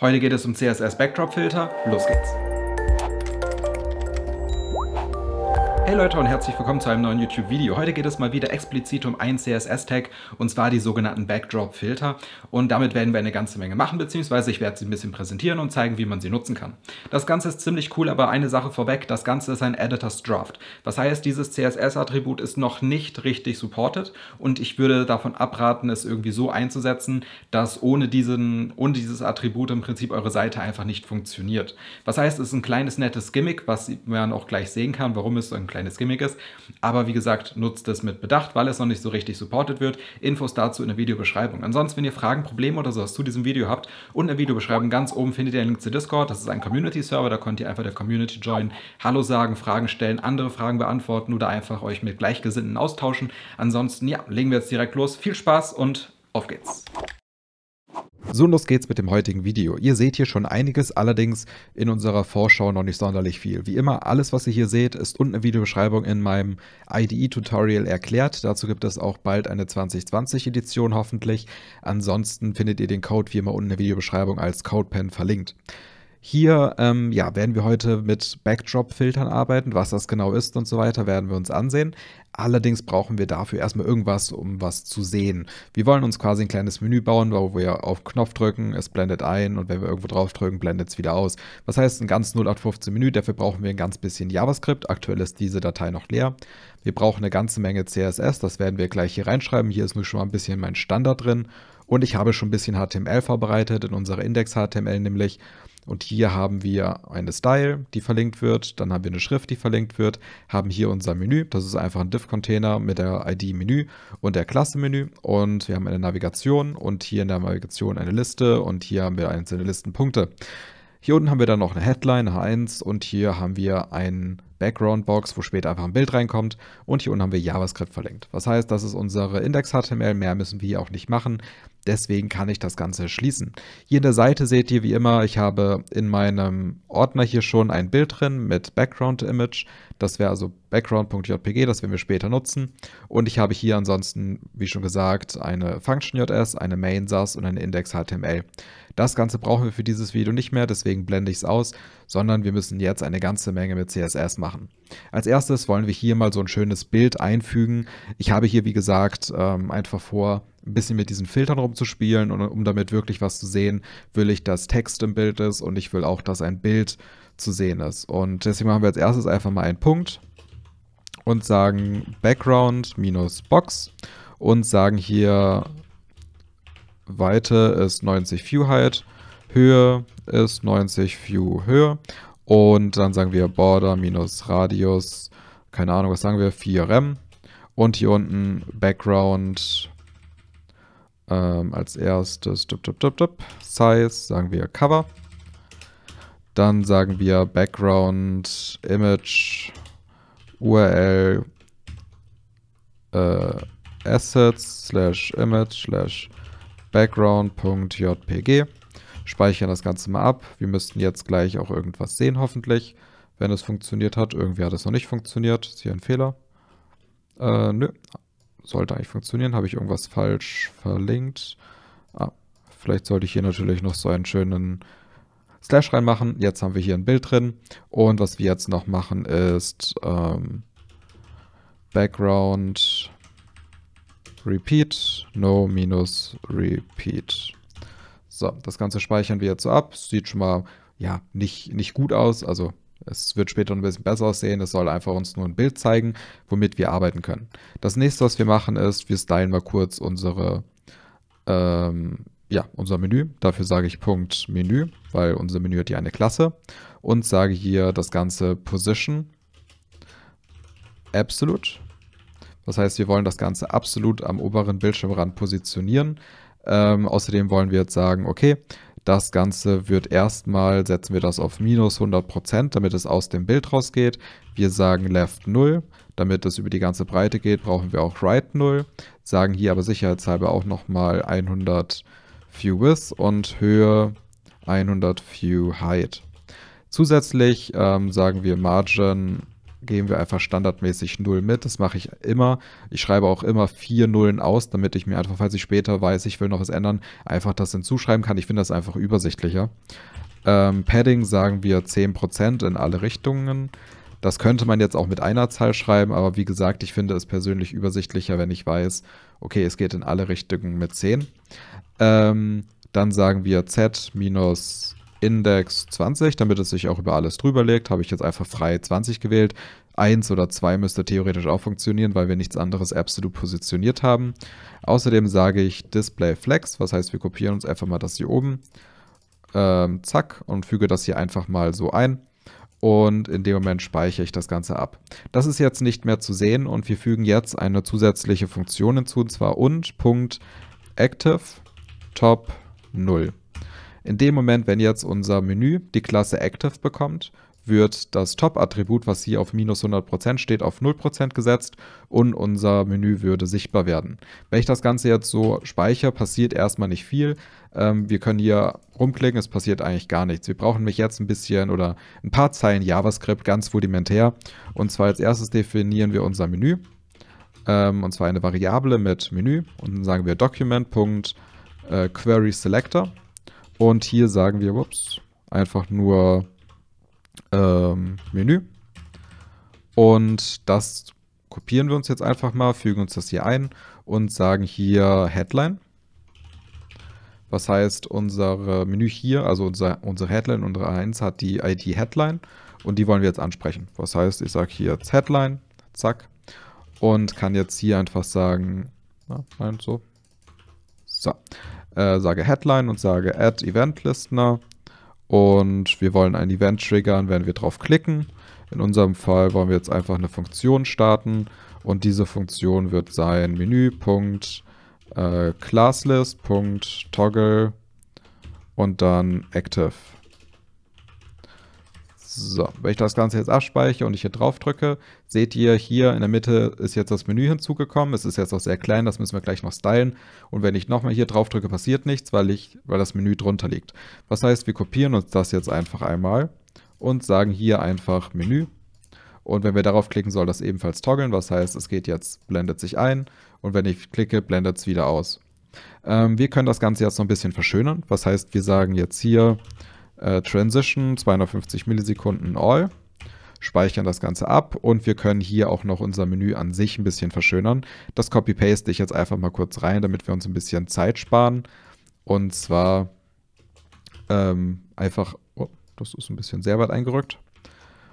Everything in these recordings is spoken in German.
Heute geht es um CSS Backdrop Filter. Los geht's! Hey Leute und herzlich willkommen zu einem neuen YouTube-Video. Heute geht es mal wieder explizit um ein CSS-Tag und zwar die sogenannten Backdrop-Filter und damit werden wir eine ganze Menge machen, beziehungsweise ich werde sie ein bisschen präsentieren und zeigen, wie man sie nutzen kann. Das Ganze ist ziemlich cool, aber eine Sache vorweg, das Ganze ist ein Editors Draft. Was heißt, dieses CSS-Attribut ist noch nicht richtig supported und ich würde davon abraten, es irgendwie so einzusetzen, dass ohne, diesen, ohne dieses Attribut im Prinzip eure Seite einfach nicht funktioniert. Was heißt, es ist ein kleines nettes Gimmick, was man auch gleich sehen kann, warum es so ein kleines Gimmick ist. Aber wie gesagt, nutzt es mit Bedacht, weil es noch nicht so richtig supported wird. Infos dazu in der Videobeschreibung. Ansonsten, wenn ihr Fragen, Probleme oder sowas zu diesem Video habt, unten in der Videobeschreibung ganz oben findet ihr einen Link zu Discord. Das ist ein Community-Server, da könnt ihr einfach der Community joinen, Hallo sagen, Fragen stellen, andere Fragen beantworten oder einfach euch mit Gleichgesinnten austauschen. Ansonsten, ja, legen wir jetzt direkt los. Viel Spaß und auf geht's. So los geht's mit dem heutigen Video. Ihr seht hier schon einiges, allerdings in unserer Vorschau noch nicht sonderlich viel. Wie immer, alles was ihr hier seht, ist unten in der Videobeschreibung in meinem IDE-Tutorial erklärt. Dazu gibt es auch bald eine 2020-Edition hoffentlich. Ansonsten findet ihr den Code wie immer unten in der Videobeschreibung als CodePen verlinkt. Hier ähm, ja, werden wir heute mit Backdrop-Filtern arbeiten. Was das genau ist und so weiter, werden wir uns ansehen. Allerdings brauchen wir dafür erstmal irgendwas, um was zu sehen. Wir wollen uns quasi ein kleines Menü bauen, wo wir auf Knopf drücken, es blendet ein und wenn wir irgendwo drauf drücken, blendet es wieder aus. Was heißt ein ganz 0815 Menü? Dafür brauchen wir ein ganz bisschen JavaScript. Aktuell ist diese Datei noch leer. Wir brauchen eine ganze Menge CSS, das werden wir gleich hier reinschreiben. Hier ist nur schon mal ein bisschen mein Standard drin. Und ich habe schon ein bisschen HTML vorbereitet in unserer Index-HTML nämlich. Und hier haben wir eine Style, die verlinkt wird. Dann haben wir eine Schrift, die verlinkt wird. Haben hier unser Menü. Das ist einfach ein Div-Container mit der ID Menü und der Klasse Menü. Und wir haben eine Navigation und hier in der Navigation eine Liste. Und hier haben wir einzelne Listenpunkte. Hier unten haben wir dann noch eine Headline, H1 und hier haben wir einen Background-Box, wo später einfach ein Bild reinkommt und hier unten haben wir JavaScript verlinkt. Was heißt, das ist unsere Index-HTML, mehr müssen wir hier auch nicht machen. Deswegen kann ich das Ganze schließen. Hier in der Seite seht ihr wie immer, ich habe in meinem Ordner hier schon ein Bild drin mit Background Image. Das wäre also background.jpg, das werden wir später nutzen. Und ich habe hier ansonsten, wie schon gesagt, eine Function.js, eine Main und eine Index.html. Das Ganze brauchen wir für dieses Video nicht mehr, deswegen blende ich es aus, sondern wir müssen jetzt eine ganze Menge mit CSS machen. Als erstes wollen wir hier mal so ein schönes Bild einfügen. Ich habe hier, wie gesagt, ähm, einfach vor, ein bisschen mit diesen Filtern rumzuspielen und um damit wirklich was zu sehen, will ich, dass Text im Bild ist und ich will auch, dass ein Bild zu sehen ist. Und deswegen machen wir als erstes einfach mal einen Punkt und sagen Background minus Box und sagen hier Weite ist 90 View Height, Höhe ist 90 View Höhe und dann sagen wir Border minus Radius, keine Ahnung, was sagen wir, 4 Rem und hier unten Background ähm, als erstes dup, dup, dup, dup, Size, sagen wir Cover. Dann sagen wir Background, Image, URL, äh, Assets, slash Image, slash Background.jpg. Speichern das Ganze mal ab. Wir müssten jetzt gleich auch irgendwas sehen, hoffentlich. Wenn es funktioniert hat, irgendwie hat es noch nicht funktioniert. Ist hier ein Fehler? Äh, nö, sollte eigentlich funktionieren. Habe ich irgendwas falsch verlinkt? Ah, vielleicht sollte ich hier natürlich noch so einen schönen Slash reinmachen. Jetzt haben wir hier ein Bild drin. Und was wir jetzt noch machen ist ähm, Background Repeat, No minus Repeat. So, das Ganze speichern wir jetzt so ab. Sieht schon mal ja, nicht, nicht gut aus. Also es wird später ein bisschen besser aussehen. Es soll einfach uns nur ein Bild zeigen, womit wir arbeiten können. Das nächste, was wir machen, ist, wir stylen mal kurz unsere, ähm, ja, unser Menü. Dafür sage ich Punkt Menü, weil unser Menü hat ja eine Klasse. Und sage hier das ganze Position Absolute. Das heißt, wir wollen das Ganze absolut am oberen Bildschirmrand positionieren. Ähm, außerdem wollen wir jetzt sagen, okay, das Ganze wird erstmal, setzen wir das auf minus 100%, damit es aus dem Bild rausgeht. Wir sagen left 0. Damit es über die ganze Breite geht, brauchen wir auch right 0. Sagen hier aber sicherheitshalber auch nochmal 100 View Width und Höhe 100 View Height. Zusätzlich ähm, sagen wir Margin geben wir einfach standardmäßig 0 mit. Das mache ich immer. Ich schreibe auch immer vier Nullen aus, damit ich mir einfach, falls ich später weiß, ich will noch was ändern, einfach das hinzuschreiben kann. Ich finde das einfach übersichtlicher. Ähm, Padding sagen wir 10% in alle Richtungen. Das könnte man jetzt auch mit einer Zahl schreiben, aber wie gesagt, ich finde es persönlich übersichtlicher, wenn ich weiß, okay, es geht in alle Richtungen mit 10. Ähm, dann sagen wir Z minus Index 20, damit es sich auch über alles drüber legt, habe ich jetzt einfach frei 20 gewählt. 1 oder 2 müsste theoretisch auch funktionieren, weil wir nichts anderes absolut positioniert haben. Außerdem sage ich Display Flex, was heißt, wir kopieren uns einfach mal das hier oben. Ähm, zack, und füge das hier einfach mal so ein und in dem Moment speichere ich das Ganze ab. Das ist jetzt nicht mehr zu sehen und wir fügen jetzt eine zusätzliche Funktion hinzu, und zwar und.active top 0. In dem Moment, wenn jetzt unser Menü die Klasse Active bekommt, wird das Top-Attribut, was hier auf minus 100% steht, auf 0% gesetzt und unser Menü würde sichtbar werden. Wenn ich das Ganze jetzt so speichere, passiert erstmal nicht viel. Ähm, wir können hier rumklicken, es passiert eigentlich gar nichts. Wir brauchen mich jetzt ein bisschen oder ein paar Zeilen JavaScript, ganz rudimentär. Und zwar als erstes definieren wir unser Menü. Ähm, und zwar eine Variable mit Menü und dann sagen wir Document.QuerySelector. Äh, und hier sagen wir, ups, einfach nur ähm, Menü. Und das kopieren wir uns jetzt einfach mal, fügen uns das hier ein und sagen hier Headline. Was heißt, unser Menü hier, also unser, unsere Headline, unsere 1 hat die ID Headline und die wollen wir jetzt ansprechen. Was heißt, ich sage hier jetzt Headline, zack, und kann jetzt hier einfach sagen, na, nein, so. So äh, sage Headline und sage Add Event Listener und wir wollen ein Event triggern, wenn wir drauf klicken. In unserem Fall wollen wir jetzt einfach eine Funktion starten und diese Funktion wird sein Menü.classlist.toggle äh, und dann active. So, wenn ich das Ganze jetzt abspeichere und ich hier drauf drücke, seht ihr hier in der Mitte ist jetzt das Menü hinzugekommen. Es ist jetzt auch sehr klein, das müssen wir gleich noch stylen. Und wenn ich nochmal hier drauf drücke, passiert nichts, weil, ich, weil das Menü drunter liegt. Was heißt, wir kopieren uns das jetzt einfach einmal und sagen hier einfach Menü. Und wenn wir darauf klicken, soll das ebenfalls toggeln. Was heißt, es geht jetzt, blendet sich ein. Und wenn ich klicke, blendet es wieder aus. Ähm, wir können das Ganze jetzt noch ein bisschen verschönern. Was heißt, wir sagen jetzt hier äh, Transition, 250 Millisekunden All, speichern das Ganze ab und wir können hier auch noch unser Menü an sich ein bisschen verschönern. Das Copy-Paste ich jetzt einfach mal kurz rein, damit wir uns ein bisschen Zeit sparen. Und zwar ähm, einfach, oh, das ist ein bisschen sehr weit eingerückt.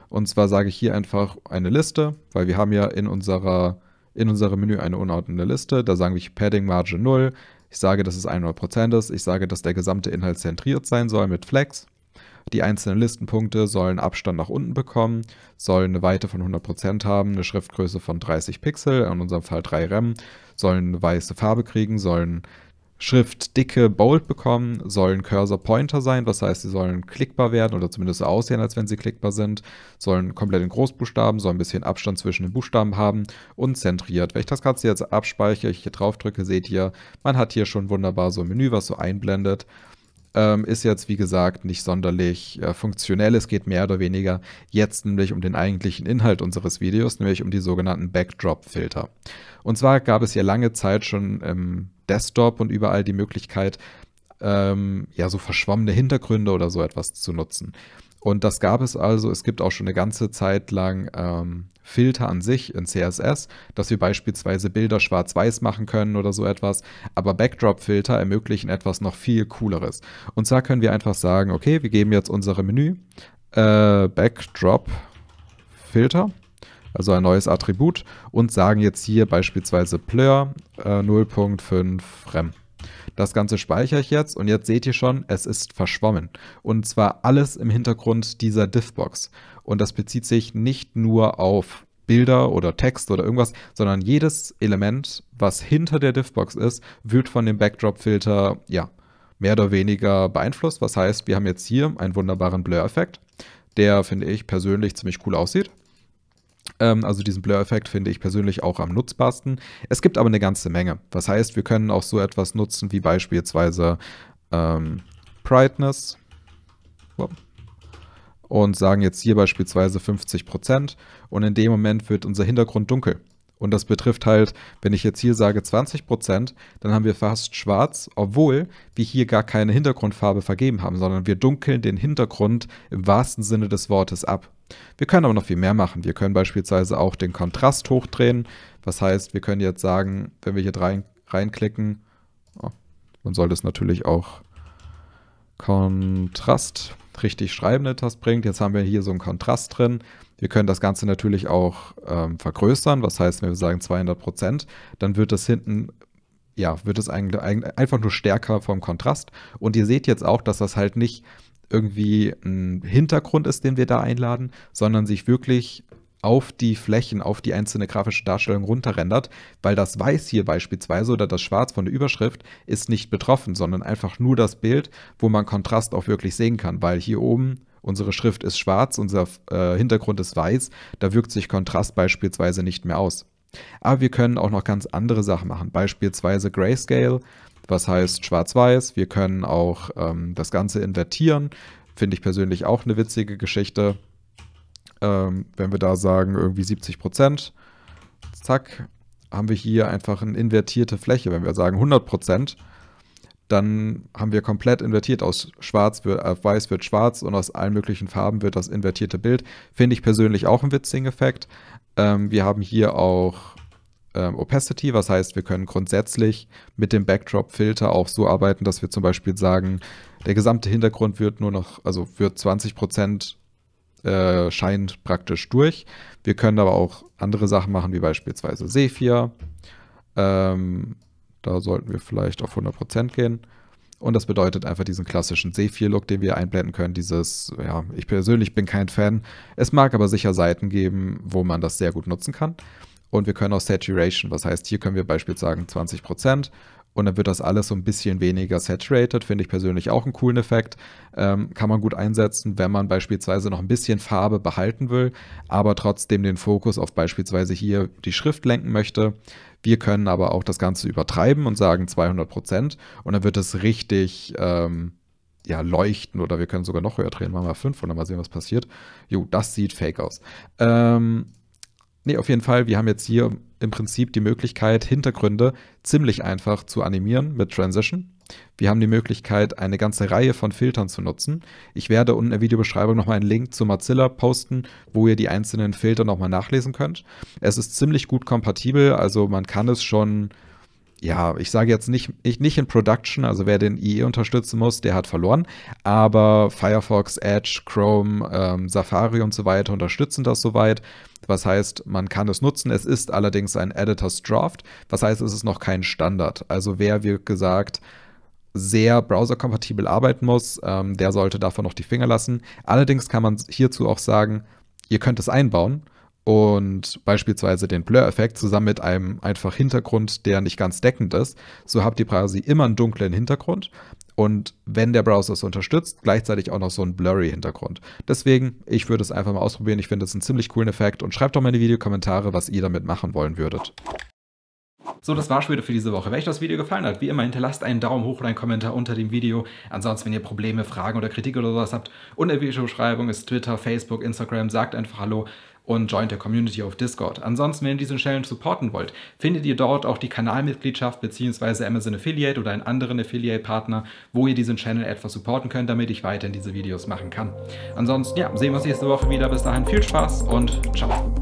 Und zwar sage ich hier einfach eine Liste, weil wir haben ja in unserer in unserem Menü eine unordnende Liste. Da sagen wir Padding Margin 0. Ich sage, dass es 100% ist. Ich sage, dass der gesamte Inhalt zentriert sein soll mit Flex. Die einzelnen Listenpunkte sollen Abstand nach unten bekommen, sollen eine Weite von 100% haben, eine Schriftgröße von 30 Pixel, in unserem Fall 3 REM, sollen eine weiße Farbe kriegen, sollen Schriftdicke bold bekommen, sollen Cursor-Pointer sein, was heißt, sie sollen klickbar werden oder zumindest aussehen, als wenn sie klickbar sind, sollen komplett in Großbuchstaben, sollen ein bisschen Abstand zwischen den Buchstaben haben und zentriert. Wenn ich das Ganze jetzt abspeichere, ich hier drauf drücke, seht ihr, man hat hier schon wunderbar so ein Menü, was so einblendet ähm, ist jetzt, wie gesagt, nicht sonderlich äh, funktionell. Es geht mehr oder weniger jetzt nämlich um den eigentlichen Inhalt unseres Videos, nämlich um die sogenannten Backdrop-Filter. Und zwar gab es ja lange Zeit schon im Desktop und überall die Möglichkeit, ähm, ja, so verschwommene Hintergründe oder so etwas zu nutzen. Und das gab es also, es gibt auch schon eine ganze Zeit lang ähm, Filter an sich in CSS, dass wir beispielsweise Bilder schwarz-weiß machen können oder so etwas. Aber Backdrop-Filter ermöglichen etwas noch viel Cooleres. Und zwar können wir einfach sagen, okay, wir geben jetzt unsere Menü äh, Backdrop-Filter also ein neues Attribut, und sagen jetzt hier beispielsweise Blur äh, 0.5 Rem. Das Ganze speichere ich jetzt und jetzt seht ihr schon, es ist verschwommen. Und zwar alles im Hintergrund dieser Diffbox. Und das bezieht sich nicht nur auf Bilder oder Text oder irgendwas, sondern jedes Element, was hinter der Diffbox ist, wird von dem Backdrop-Filter, ja, mehr oder weniger beeinflusst. Was heißt, wir haben jetzt hier einen wunderbaren Blur-Effekt, der, finde ich, persönlich ziemlich cool aussieht. Ähm, also diesen Blur-Effekt finde ich persönlich auch am nutzbarsten. Es gibt aber eine ganze Menge. Was heißt, wir können auch so etwas nutzen wie beispielsweise ähm, Brightness und sagen jetzt hier beispielsweise 50% und in dem Moment wird unser Hintergrund dunkel. Und das betrifft halt, wenn ich jetzt hier sage 20 Prozent, dann haben wir fast schwarz, obwohl wir hier gar keine Hintergrundfarbe vergeben haben, sondern wir dunkeln den Hintergrund im wahrsten Sinne des Wortes ab. Wir können aber noch viel mehr machen. Wir können beispielsweise auch den Kontrast hochdrehen. Was heißt, wir können jetzt sagen, wenn wir hier rein, reinklicken, oh, man soll das natürlich auch Kontrast richtig schreibende Tasten bringt. Jetzt haben wir hier so einen Kontrast drin. Wir können das Ganze natürlich auch ähm, vergrößern, was heißt, wenn wir sagen 200 Prozent, dann wird das hinten, ja, wird es einfach nur stärker vom Kontrast. Und ihr seht jetzt auch, dass das halt nicht irgendwie ein Hintergrund ist, den wir da einladen, sondern sich wirklich auf die Flächen, auf die einzelne grafische Darstellung runterrendert, weil das Weiß hier beispielsweise oder das Schwarz von der Überschrift ist nicht betroffen, sondern einfach nur das Bild, wo man Kontrast auch wirklich sehen kann, weil hier oben unsere Schrift ist schwarz, unser äh, Hintergrund ist weiß, da wirkt sich Kontrast beispielsweise nicht mehr aus. Aber wir können auch noch ganz andere Sachen machen, beispielsweise Grayscale, was heißt schwarz-weiß, wir können auch ähm, das Ganze invertieren, finde ich persönlich auch eine witzige Geschichte ähm, wenn wir da sagen, irgendwie 70 Prozent, zack, haben wir hier einfach eine invertierte Fläche. Wenn wir sagen 100 Prozent, dann haben wir komplett invertiert. Aus schwarz wird, äh, weiß wird schwarz und aus allen möglichen Farben wird das invertierte Bild. Finde ich persönlich auch einen witzigen Effekt. Ähm, wir haben hier auch ähm, Opacity, was heißt, wir können grundsätzlich mit dem Backdrop-Filter auch so arbeiten, dass wir zum Beispiel sagen, der gesamte Hintergrund wird nur noch, also wird 20% Prozent äh, scheint praktisch durch. Wir können aber auch andere Sachen machen, wie beispielsweise Sephir. Ähm, da sollten wir vielleicht auf 100% gehen. Und das bedeutet einfach diesen klassischen Sephir-Look, den wir einblenden können. Dieses, ja, ich persönlich bin kein Fan. Es mag aber sicher Seiten geben, wo man das sehr gut nutzen kann. Und wir können auch Saturation, was heißt, hier können wir beispielsweise sagen 20% und dann wird das alles so ein bisschen weniger saturated, finde ich persönlich auch einen coolen Effekt. Ähm, kann man gut einsetzen, wenn man beispielsweise noch ein bisschen Farbe behalten will, aber trotzdem den Fokus auf beispielsweise hier die Schrift lenken möchte. Wir können aber auch das Ganze übertreiben und sagen 200 Prozent und dann wird es richtig ähm, ja, leuchten oder wir können sogar noch höher drehen, machen wir 500, mal sehen, was passiert. Jo, das sieht fake aus. Ähm, Nee, auf jeden Fall. Wir haben jetzt hier im Prinzip die Möglichkeit, Hintergründe ziemlich einfach zu animieren mit Transition. Wir haben die Möglichkeit, eine ganze Reihe von Filtern zu nutzen. Ich werde unten in der Videobeschreibung nochmal einen Link zu Mozilla posten, wo ihr die einzelnen Filter nochmal nachlesen könnt. Es ist ziemlich gut kompatibel, also man kann es schon ja, ich sage jetzt nicht, ich nicht in Production, also wer den IE unterstützen muss, der hat verloren. Aber Firefox, Edge, Chrome, ähm, Safari und so weiter unterstützen das soweit. Was heißt, man kann es nutzen. Es ist allerdings ein Editors Draft. Was heißt, es ist noch kein Standard. Also wer, wie gesagt, sehr browserkompatibel arbeiten muss, ähm, der sollte davon noch die Finger lassen. Allerdings kann man hierzu auch sagen, ihr könnt es einbauen und beispielsweise den Blur-Effekt zusammen mit einem einfach Hintergrund, der nicht ganz deckend ist. So habt ihr quasi immer einen dunklen Hintergrund und wenn der Browser es unterstützt, gleichzeitig auch noch so einen blurry Hintergrund. Deswegen, ich würde es einfach mal ausprobieren. Ich finde es einen ziemlich coolen Effekt und schreibt doch mal in die Videokommentare, was ihr damit machen wollen würdet. So, das war's schon wieder für diese Woche. Wenn euch das Video gefallen hat, wie immer, hinterlasst einen Daumen hoch oder einen Kommentar unter dem Video. Ansonsten, wenn ihr Probleme, Fragen oder Kritik oder sowas habt, unter der Videobeschreibung ist Twitter, Facebook, Instagram, sagt einfach Hallo und joint der Community auf Discord. Ansonsten, wenn ihr diesen Channel supporten wollt, findet ihr dort auch die Kanalmitgliedschaft bzw. Amazon Affiliate oder einen anderen Affiliate-Partner, wo ihr diesen Channel etwas supporten könnt, damit ich weiterhin diese Videos machen kann. Ansonsten, ja, sehen wir uns nächste Woche wieder. Bis dahin viel Spaß und ciao.